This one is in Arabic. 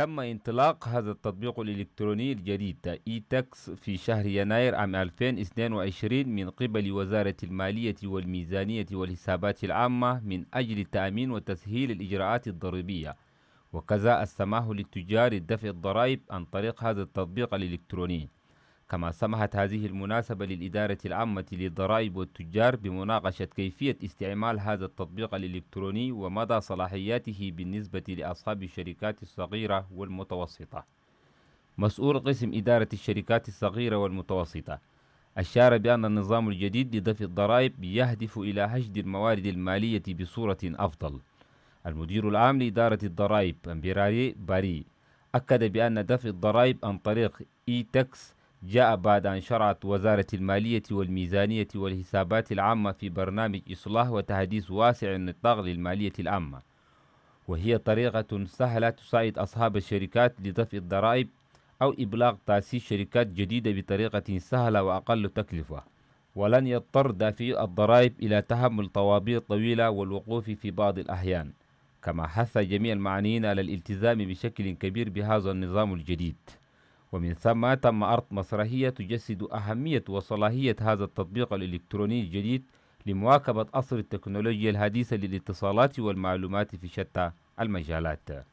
تم انطلاق هذا التطبيق الإلكتروني الجديد إي تاكس في شهر يناير عام 2022 من قبل وزارة المالية والميزانية والحسابات العامة من أجل تأمين وتسهيل الإجراءات الضريبية وكذا السماح للتجار دفع الضرائب عن طريق هذا التطبيق الإلكتروني كما سمحت هذه المناسبة للإدارة العامة للضرائب والتجار بمناقشة كيفية استعمال هذا التطبيق الإلكتروني ومدى صلاحياته بالنسبة لأصحاب الشركات الصغيرة والمتوسطة. مسؤول قسم إدارة الشركات الصغيرة والمتوسطة أشار بأن النظام الجديد لدفع الضرائب يهدف إلى هجد الموارد المالية بصورة أفضل. المدير العام لإدارة الضرائب أمبيراري باري أكد بأن دفع الضرائب عن طريق إي تكس جاء بعد أن شرعت وزارة المالية والميزانية والحسابات العامة في برنامج إصلاح وتحديث واسع النطاق للمالية العامة وهي طريقة سهلة تساعد أصحاب الشركات لدفع الضرائب أو إبلاغ تأسيس شركات جديدة بطريقة سهلة وأقل تكلفة ولن يضطر دافع الضرائب إلى تحمل طوابير طويلة والوقوف في بعض الأحيان كما حث جميع المعنيين على الالتزام بشكل كبير بهذا النظام الجديد ومن ثم تم عرض مسرحية تجسد أهمية وصلاحية هذا التطبيق الإلكتروني الجديد لمواكبة أصل التكنولوجيا الحديثة للاتصالات والمعلومات في شتى المجالات